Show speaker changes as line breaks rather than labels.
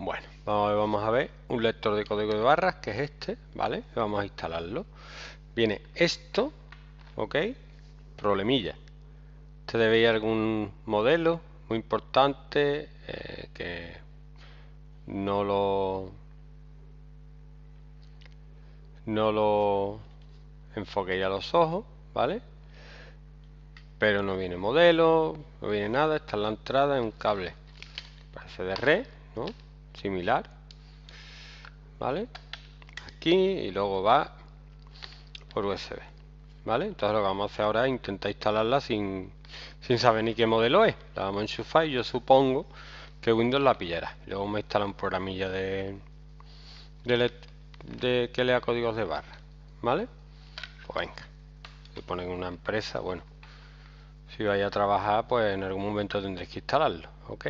Bueno, vamos a, ver, un lector de código de barras, que es este, ¿vale? Vamos a instalarlo. Viene esto, ¿ok? Problemilla. Este debe algún modelo muy importante eh, que no lo... No lo enfoque a los ojos, ¿vale? Pero no viene modelo, no viene nada, está en la entrada en un cable. Parece de red, ¿no? similar vale aquí y luego va por USB vale entonces lo que vamos a hacer ahora es intentar instalarla sin, sin saber ni qué modelo es la vamos a enchufar y yo supongo que Windows la pillará luego me instala un programilla de, de, que lea códigos de barra vale pues venga pone ponen una empresa bueno si vais a trabajar pues en algún momento tendréis que instalarlo ok